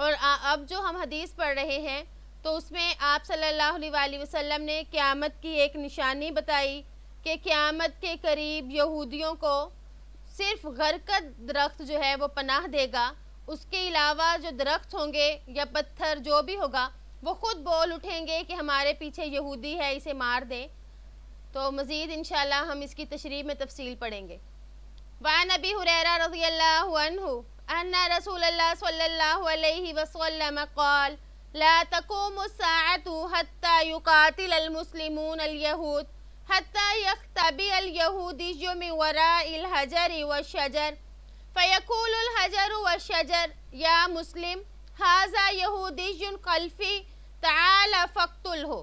और अब जो हम हदीस पढ़ रहे हैं तो उसमें आप सल्लल्लाहु अलैहि वसल्लम ने क़्यामत की एक निशानी बताई कि क़्यामत के करीब यहूदियों को सिर्फ घर का दरख्त जो है वो पनाह देगा उसके अलावा जो दरख्त होंगे या पत्थर जो भी होगा वो ख़ुद बोल उठेंगे कि हमारे पीछे यहूदी है इसे मार दें तो मज़ीद इन हम इसकी तशरी में तफसील पढ़ेंगे वान नबी हुररा रज़ी अल्लाह अन रसूल वसल्लम कौल ला तकुम सातु हत्ता युकातिल अलमुस्लिमून अलयहूद हत्ता यख्तबी अलयहूदी जुमि वरा हजर व शजर फ़यकूल हजर व शजर या मुस्लिम हाजा यहूदी कल्फ़ी ताल फ़क्तुल हो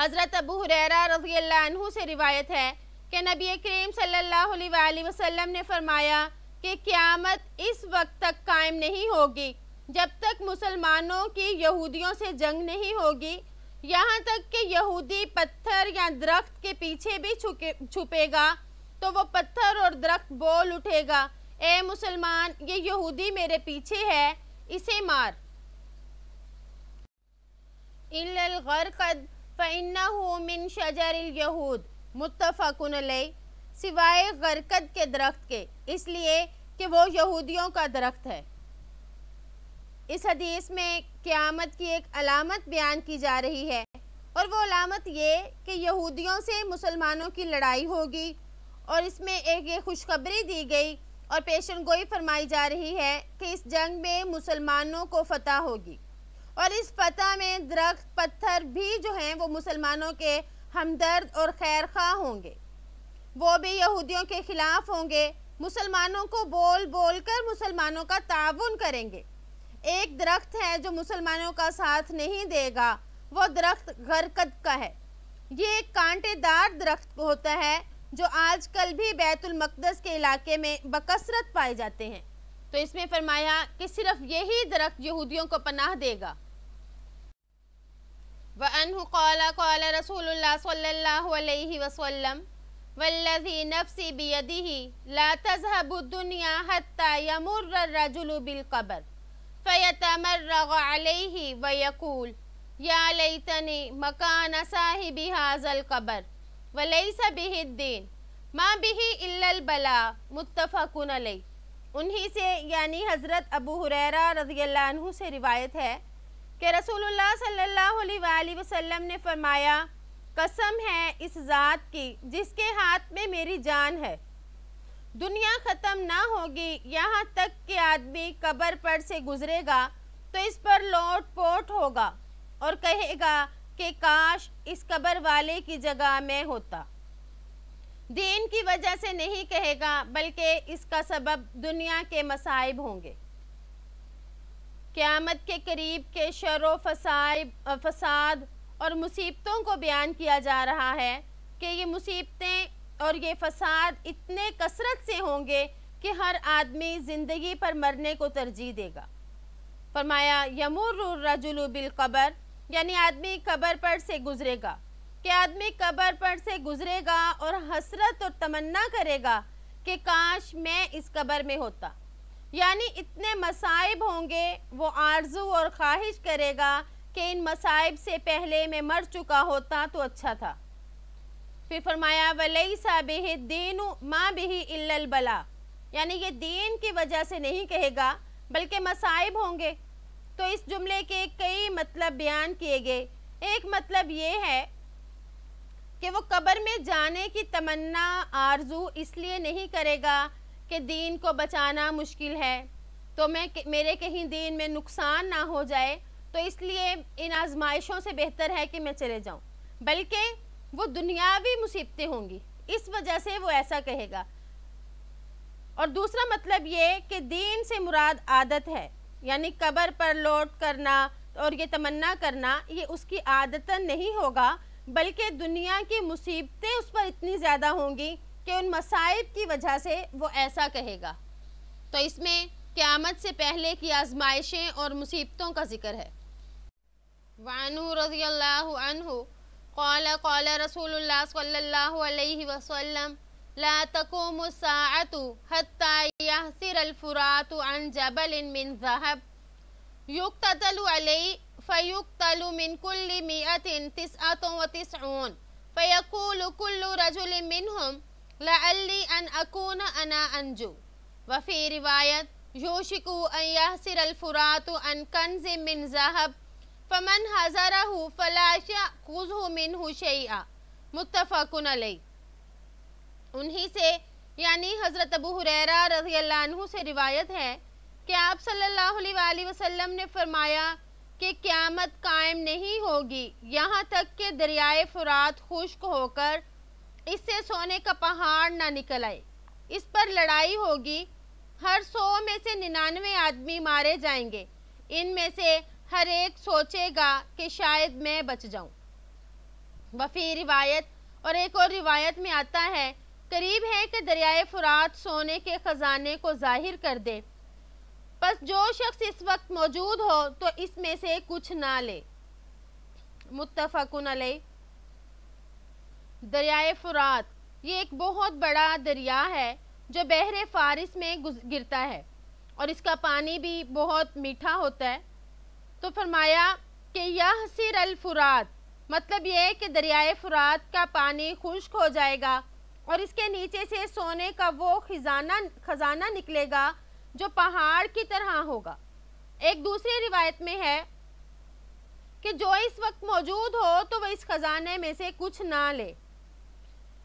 हज़रत अबू हुररा रजी से रिवायत है कि नबी करीम सल्लल्लाहु अलैहि वसल्लम ने फ़रमाया कि क़्यामत इस वक्त तक कायम नहीं होगी जब तक मुसलमानों की यहूदियों से जंग नहीं होगी यहाँ तक कि यहूदी पत्थर या दरख्त के पीछे भी छुपेगा तो वो पत्थर और दरख्त बोल उठेगा ए मुसलमान ये यहूदी मेरे पीछे है इसे मार मिन शजर यहूद सिवाय गरकद के दरख्त के इसलिए कि वो यहूदियों का दरख्त है इस हदीस में क़्यामत की एक अलामत बयान की जा रही है और वो अलामत ये कि यहूदियों से मुसलमानों की लड़ाई होगी और इसमें एक ये खुशखबरी दी गई और पेशन गोई फरमाई जा रही है कि इस जंग में मुसलमानों को फतह होगी और इस फतह में दरख्त पत्थर भी जो हैं वो मुसलमानों के हमदर्द और खैर खां होंगे वो भी यहूदियों के ख़िलाफ़ होंगे मुसलमानों को बोल बोल कर मुसलमानों का ताउन करेंगे एक दरख्त है जो मुसलमानों का साथ नहीं देगा वो दरख्त गरकत का है ये एक कांटेदार दरख्त होता है जो आजकल भी बैतुल मकदस के इलाके में बकसरत पाए जाते हैं तो इसमें फरमाया कि सिर्फ यही दरख्त यहूदियों को पनाह देगा वन कौला कौला रसूल सल्ला वसम वल्लजी नफसी बियदिही ला तजहबुद्दुनिया हत्ता यमुर मकान साहिबि हाजल माँ बिही उन्हीं से यानी हज़रत अबू हुरैरा रजील्ला से रिवायत है कि रसूलुल्लाह सल्लल्लाहु अलैहि वसल्लम ने फरमाया कसम है इस ज़ात की जिसके हाथ में मेरी जान है दुनिया ख़त्म ना होगी यहाँ तक कि आदमी कब्र पर से गुज़रेगा तो इस पर लौट पोट होगा और कहेगा कि काश इस कब्र वाले की जगह मैं होता दीन की वजह से नहीं कहेगा बल्कि इसका सबब दुनिया के मसाइब होंगे क़्यामत के करीब के शर व फसाद और मुसीबतों को बयान किया जा रहा है कि ये मुसीबतें और ये फसाद इतने कसरत से होंगे कि हर आदमी ज़िंदगी पर मरने को तरजीह देगा फरमाया यमुर्रजुल बिलकबर यानी आदमी कबर पर से गुज़रेगा कि आदमी कबर पर से गुज़रेगा और हसरत और तमन्ना करेगा कि काश मैं इस कबर में होता यानी इतने मसाइब होंगे वो आरजू और ख्वाहिश करेगा कि इन मसाइब से पहले मैं मर चुका होता तो अच्छा था फिर फरमाया वलई सा बेह दीन माँ बेही इल्लबला यानी ये दीन की वजह से नहीं कहेगा बल्कि मसाइब होंगे तो इस जुमले के कई मतलब बयान किए गए एक मतलब ये है कि वो कब्र में जाने की तमन्ना आरजू इसलिए नहीं करेगा कि दीन को बचाना मुश्किल है तो मैं मेरे कहीं दीन में नुकसान ना हो जाए तो इसलिए इन आजमाइशों से बेहतर है कि मैं चले जाऊं बल्कि वो दुनियावी मुसीबतें होंगी इस वजह से वो ऐसा कहेगा और दूसरा मतलब ये कि दीन से मुराद आदत है यानी कबर पर लौट करना और ये तमन्ना करना ये उसकी आदतन नहीं होगा बल्कि दुनिया की मुसीबतें उस पर इतनी ज़्यादा होंगी कि उन मसाइब की वजह से वो ऐसा कहेगा तो इसमें क़्यामत से पहले की आजमाइशें और मुसीबतों का जिक्र है वानू रजी अल्लाह कौल कौल रसूल सल्ला वसलम ला तकुम सातु हत्ता यहसिर अलफुरात अन जबल मिन ज़हब युक्ततलु अलई फयुक्तलु मिन कुल्लि मिअतिन तिसअतु व तिसऊन फयकूलु कुल्लु रजुलिन मिनहुम लअल्ली अन अकून अना अंजू वफ़ी रिवायत योशिकु अयहसिर अलफुरात अन कनज मिन जहब फमन हजरहु फलाशा खुजहु मिनहु शैआ मुत्तफ़क़ुन अलैह उन्हीं से यानी हज़रत अबू हुरैरा रजी अल्लाह से रिवायत है कि आप सल्लल्लाहु अलैहि वसल्लम ने फरमाया कि क़्यामत कायम नहीं होगी यहाँ तक कि दरियाए फुरात खुश्क होकर इससे सोने का पहाड़ ना निकल आए इस पर लड़ाई होगी हर सौ में से निन्यानवे आदमी मारे जाएंगे इनमें से हर एक सोचेगा कि शायद मैं बच जाऊं। वफ़ी रिवायत और एक और रिवायत में आता है करीब है कि दरियाए फुरात सोने के ख़जाने को जाहिर कर दे बस जो शख्स इस वक्त मौजूद हो तो इसमें से कुछ ना ले मुतफ़न दरियाए फुरात ये एक बहुत बड़ा दरिया है जो बहरे फारिस में गिरता है और इसका पानी भी बहुत मीठा होता है तो फरमाया कि यह सिर अलफुरात मतलब यह है कि दरियाए फुरात का पानी खुश्क हो जाएगा और इसके नीचे से सोने का वो खजाना खजाना निकलेगा जो पहाड़ की तरह होगा एक दूसरी रिवायत में है कि जो इस वक्त मौजूद हो तो वह इस ख़जाने में से कुछ ना ले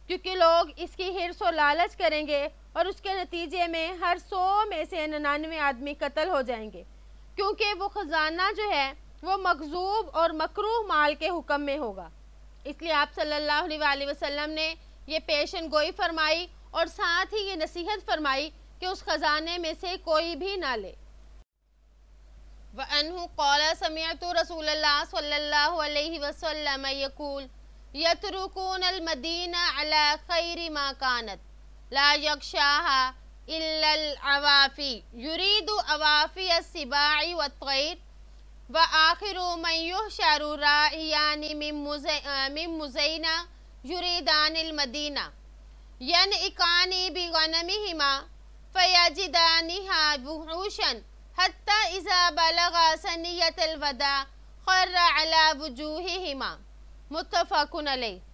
क्योंकि लोग इसकी हिरस लालच करेंगे और उसके नतीजे में हर सौ में से ननानवे आदमी कत्ल हो जाएंगे क्योंकि वो ख़जाना जो है वो मकजूब और मकरूह माल के हुक्म में होगा इसलिए आप सल्लल्लाहु अलैहि वसल्लम ने ये पेशन गोई फरमाई और साथ ही ये नसीहत फरमाई कि उस ख़जाने में से कोई भी ना ले व अनहु कौला समियत रसूल यतरुकून अला खैरी माकानत لا يغشاها إلا العوافي يريد عوافي السباع والطير وآخر من يحشر رائيان من, مزي آه، من مزينة يريدان المدينة ينئكان بغنمهما فيجدانها بحوشا حتى إذا بلغ سنية الوداع خر على وجوههما متفق عليه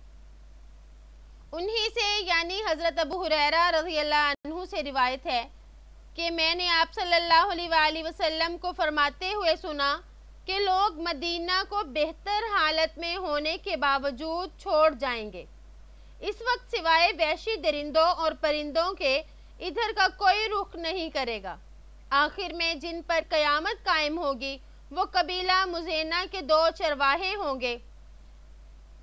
उन्हीं से यानी हज़रत अबू हुरैरा रजी अल्लाह से रिवायत है कि मैंने आप सल्लल्लाहु अलैहि वसल्लम को फरमाते हुए सुना कि लोग मदीना को बेहतर हालत में होने के बावजूद छोड़ जाएंगे इस वक्त सिवाय वैशी दरिंदों और परिंदों के इधर का कोई रुख नहीं करेगा आखिर में जिन पर क़यामत कायम होगी वो कबीला मुजैना के दो चरवाहे होंगे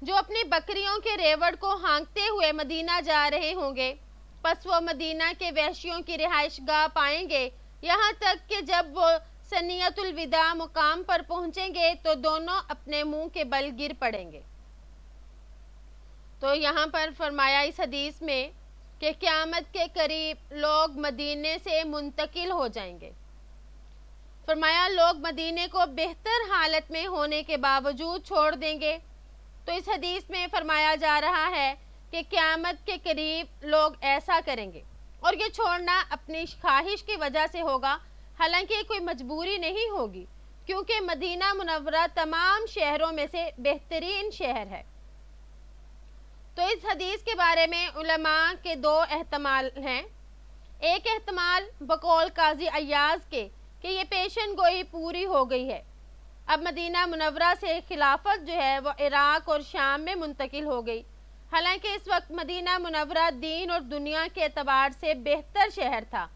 जो अपनी बकरियों के रेवड़ को हाँकते हुए मदीना जा रहे होंगे वो मदीना के वहशियों की रिहाइश गाह पाएंगे यहाँ तक कि जब वो सनीतुलविदा मुकाम पर पहुँचेंगे तो दोनों अपने मुंह के बल गिर पड़ेंगे तो यहाँ पर फरमाया इस हदीस में कि क़्यामत के करीब लोग मदीने से मुंतकिल हो जाएंगे फरमाया लोग मदीने को बेहतर हालत में होने के बावजूद छोड़ देंगे तो इस हदीस में फरमाया जा रहा है कि क़्यामत के करीब लोग ऐसा करेंगे और ये छोड़ना अपनी ख्वाहिश की वजह से होगा हालांकि कोई मजबूरी नहीं होगी क्योंकि मदीना मुनवरा तमाम शहरों में से बेहतरीन शहर है तो इस हदीस के बारे में उलमा के दो अहतमाल हैं एक अहतमाल बकौल काजी अयाज के कि ये पेशन गोई पूरी हो गई है अब मदीना मुनवरा से खिलाफत जो है वो इराक़ और शाम में मुंतकिल हो गई हालांकि इस वक्त मदीना मुनवरा दीन और दुनिया के अतबार से बेहतर शहर था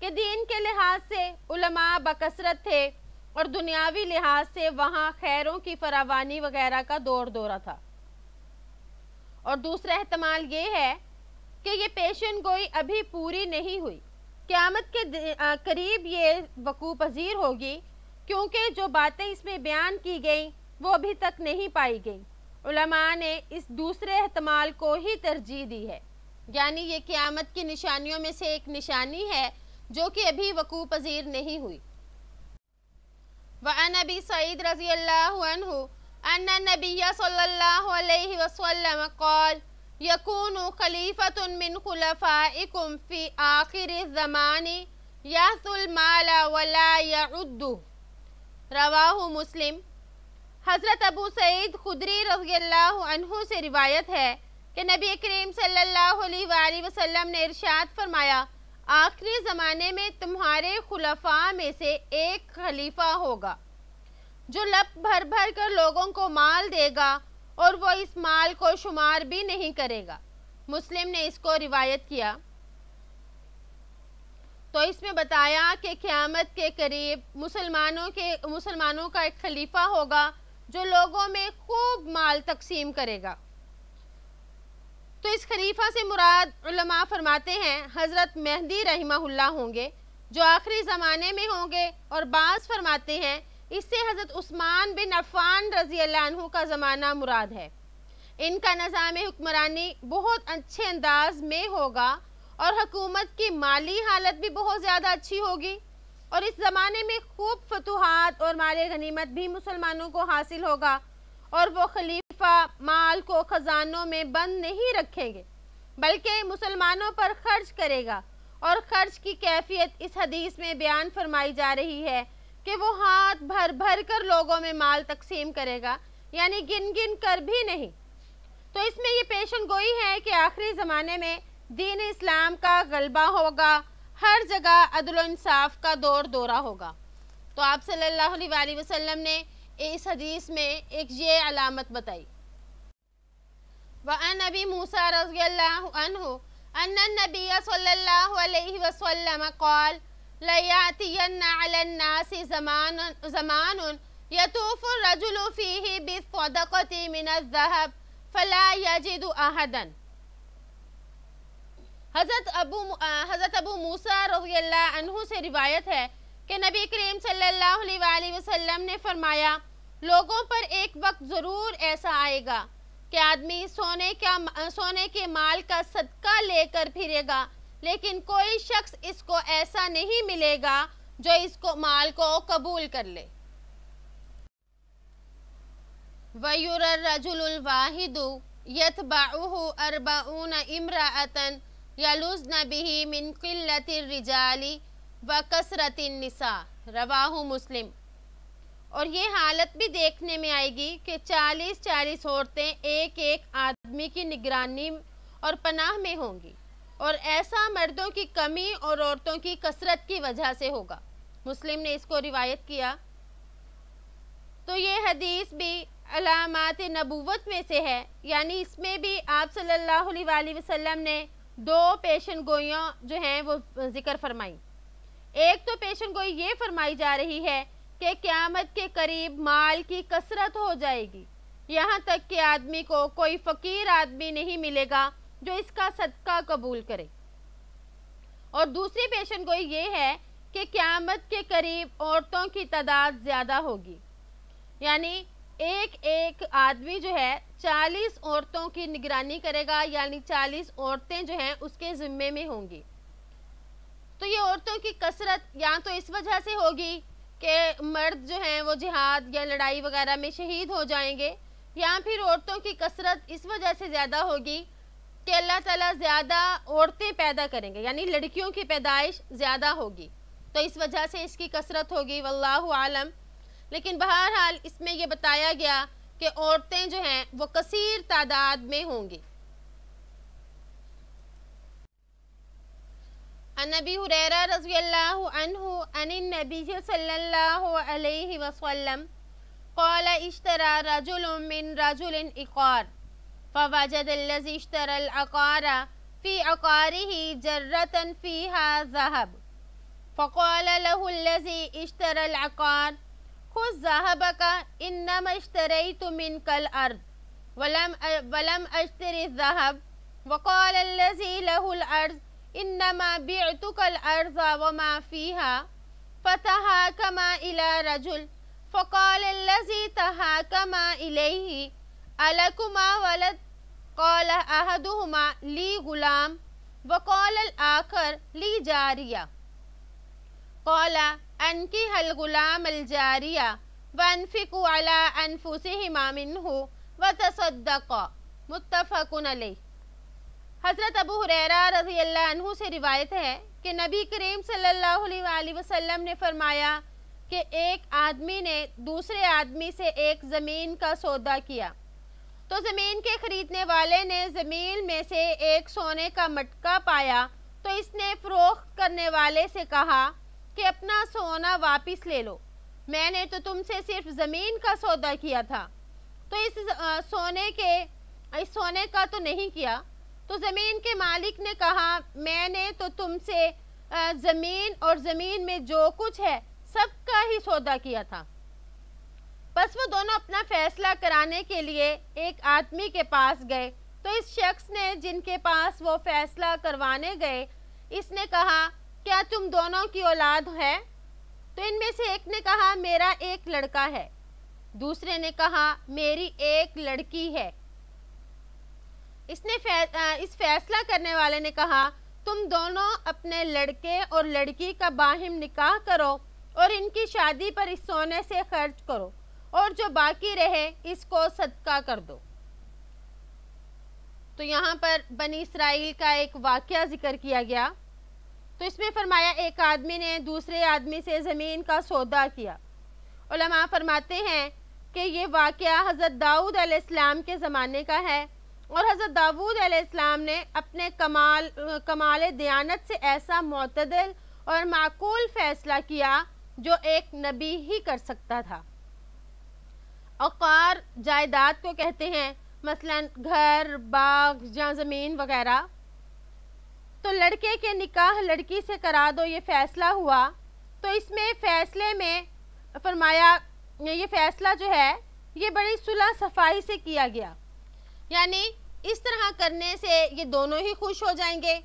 कि दीन के लिहाज से उलमा बकसरत थे और दुनियावी लिहाज से वहाँ खैरों की फरावानी वगैरह का दौर दौरा था और दूसरा अहतमाल ये है कि ये पेशन गोई अभी पूरी नहीं हुई क़्यामत के करीब ये वकूफ़ पजीर होगी क्योंकि जो बातें इसमें बयान की गई वो अभी तक नहीं पाई गई उलमा ने इस दूसरे अहतमाल को ही तरजीह दी है यानी ये क़्यामत की निशानियों में से एक निशानी है जो कि अभी वकू पजीर नहीं हुई वन अबी सईद रजी अल्लाह कौल यकून आखिर ज़मानी रवाहु मुस्लिम हज़रत अबू सईद खुदरी रजील्ला से रिवायत है कि नबी करीम सल्लल्लाहु अलैहि वसल्लम ने इरशाद फरमाया आखिरी ज़माने में तुम्हारे खुलफा में से एक खलीफा होगा जो लप भर भर कर लोगों को माल देगा और वो इस माल को शुमार भी नहीं करेगा मुस्लिम ने इसको रिवायत किया तो इसमें बताया कि क़्यामत के करीब मुसलमानों के मुसलमानों का एक खलीफा होगा जो लोगों में खूब माल तकसीम करेगा तो इस खलीफा से मुराद उलमा फरमाते हैं हज़रत मेहंदी रहमा होंगे जो आखिरी ज़माने में होंगे और बास फरमाते हैं इससे हज़रत उस्मान बिन अफ़ान रज़ी अल्लाह का ज़माना मुराद है इनका निज़ाम हुक्मरानी बहुत अच्छे अंदाज में होगा और हकूमत की माली हालत भी बहुत ज़्यादा अच्छी होगी और इस ज़माने में खूब फतूहत और माल गनीमत भी मुसलमानों को हासिल होगा और वो खलीफा माल को ख़जानों में बंद नहीं रखेंगे बल्कि मुसलमानों पर खर्च करेगा और खर्च की कैफियत इस हदीस में बयान फरमाई जा रही है कि वो हाथ भर भर कर लोगों में माल तकसीम करेगा यानी गिन गिन कर भी नहीं तो इसमें ये पेशन गोई है कि आखिरी ज़माने में दीन इस्लाम का गलबा होगा हर जगह अदल इंसाफ का दौर दौरा होगा तो आप सल्लल्लाहु अलैहि वसल्लम ने इस हदीस में एक ये अलामत बताई वअन नबी मूसा रज़ी अन नबी सल्लल्लाहु अलैहि वसल्लम कौल लयातियन अलन्नास जमान जमान यतूफ फीही मिन ज़हब फला यजिदु अहदन हज़रत अबू हज़रत अबू मूसा रजी अल्लाह से रिवायत है कि नबी करीम सल्लल्लाहु अलैहि वसल्लम ने फरमाया लोगों पर एक वक्त ज़रूर ऐसा आएगा कि आदमी सोने का सोने के माल का सदका लेकर फिरेगा लेकिन कोई शख्स इसको ऐसा नहीं मिलेगा जो इसको माल को कबूल कर ले वयुर रजुल वाहिदु यतबाउहु अरबाउन इमरातन यलुजन बिही मिन किल्लतिरजाली व कसरतनिसा रवाहु मुस्लिम और ये हालत भी देखने में आएगी कि 40-40 औरतें एक एक आदमी की निगरानी और पनाह में होंगी और ऐसा मर्दों की कमी और औरतों की कसरत की वजह से होगा मुस्लिम ने इसको रिवायत किया तो ये हदीस भी अलामत नबूवत में से है यानी इसमें भी आप सल्लल्लाहु अलैहि वसल्लम ने दो पेशन गोइयाँ जो हैं वो जिक्र फरमाई एक तो पेशन गोई ये फरमाई जा रही है कि क़्यामत के करीब माल की कसरत हो जाएगी यहाँ तक कि आदमी को कोई फ़कीर आदमी नहीं मिलेगा जो इसका सदका कबूल करे और दूसरी पेशन गोई ये है कि क़्यामत के करीब औरतों की तादाद ज़्यादा होगी यानी एक एक आदमी जो है चालीस औरतों की निगरानी करेगा यानी चालीस औरतें जो हैं उसके ज़िम्मे में होंगी तो ये औरतों की कसरत या तो इस वजह से होगी कि मर्द जो हैं वो जिहाद या लड़ाई वगैरह में शहीद हो जाएंगे या फिर औरतों की कसरत इस वजह से ज़्यादा होगी कि अल्लाह ताला ज़्यादा औरतें पैदा करेंगे यानी लड़कियों की पैदाइश ज़्यादा होगी तो इस वजह से इसकी कसरत होगी वल्लाह आलम लेकिन बहरहाल इसमें यह बताया गया कि औरतें जो हैं वो कसीर तादाद में होंगी नबी हुरैरा रजी अल्लाह अनहु अन नबी सल्लल्लाहु अलैहि वसल्लम قال اشترى رجل من رجل إقار فوجد الذي اشترى العقار في عقاره جرة فيها ذهب فقال له الذي اشترى العقار خذ ذهبك إنما اشتريت منك الأرض ولم ولم أشتري الذهب وقال الذي له الأرض إنما بعتك الأرض وما فيها فتهاكما إلى رجل فقال الذي تهاكما إليه ألكما ولد قال أحدهما لي غلام وقال الآخر لي جارية قال अनकी हलगुलाम अलजारिया वनफिकला अनफुसिमामिन हो व तसदक मुतफ़न हज़रत अबू हुररा रजी अल्लाह से रिवायत है कि नबी करीम सल्लल्लाहु वसम ने फरमाया कि एक आदमी ने दूसरे आदमी से एक ज़मीन का सौदा किया तो ज़मीन के ख़रीदने वाले ने ज़मीन में से एक सोने का मटका पाया तो इसने फरोख करने वाले से कहा कि अपना सोना वापस ले लो मैंने तो तुमसे सिर्फ ज़मीन का सौदा किया था तो इस सोने के इस सोने का तो नहीं किया तो ज़मीन के मालिक ने कहा मैंने तो तुमसे ज़मीन और ज़मीन में जो कुछ है सबका ही सौदा किया था बस वो दोनों अपना फैसला कराने के लिए एक आदमी के पास गए तो इस शख्स ने जिनके पास वो फैसला करवाने गए इसने कहा क्या तुम दोनों की औलाद है तो इनमें से एक ने कहा मेरा एक लड़का है दूसरे ने कहा मेरी एक लड़की है इसने फै, इस फैसला करने वाले ने कहा तुम दोनों अपने लड़के और लड़की का बाहिम निकाह करो और इनकी शादी पर इस सोने से खर्च करो और जो बाकी रहे इसको सदका कर दो तो यहाँ पर बनी इसराइल का एक वाक़ ज़िक्र किया गया तो इसमें फरमाया एक आदमी ने दूसरे आदमी से ज़मीन का सौदा किया उलमा फरमाते हैं कि ये वाक़ हज़रत दाऊद आलाम के ज़माने का है और हज़रत दाऊद आलाम ने अपने कमाल कमाल दयानत से ऐसा मतदल और माकूल फ़ैसला किया जो एक नबी ही कर सकता था अकार जायदाद को कहते हैं मसलन घर बाग या ज़मीन वगैरह तो लड़के के निकाह लड़की से करा दो ये फ़ैसला हुआ तो इसमें फ़ैसले में फरमाया ये फ़ैसला जो है ये बड़ी सुलह सफाई से किया गया यानी इस तरह करने से ये दोनों ही खुश हो जाएंगे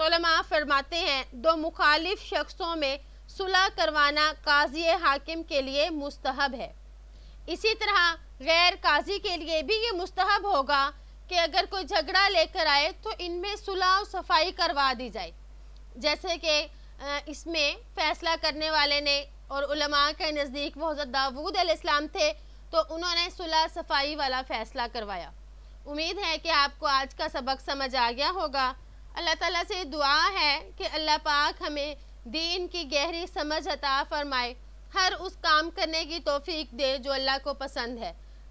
तो फरमाते हैं दो मुखालिफ शख्सों में सुलह करवाना काजी हाकिम के लिए मुस्तहब है इसी तरह गैर काजी के लिए भी ये मुस्तहब होगा कि अगर कोई झगड़ा लेकर आए तो इनमें सुलह और सफाई करवा दी जाए जैसे कि इसमें फैसला करने वाले ने और उलमा के नज़दीक वह हज़रत दाऊद इस्लाम थे तो उन्होंने सुलह सफाई वाला फ़ैसला करवाया उम्मीद है कि आपको आज का सबक समझ आ गया होगा अल्लाह ताला से दुआ है कि अल्लाह पाक हमें दीन की गहरी समझ अता फरमाए हर उस काम करने की तोफ़ी दे जो अल्लाह को पसंद है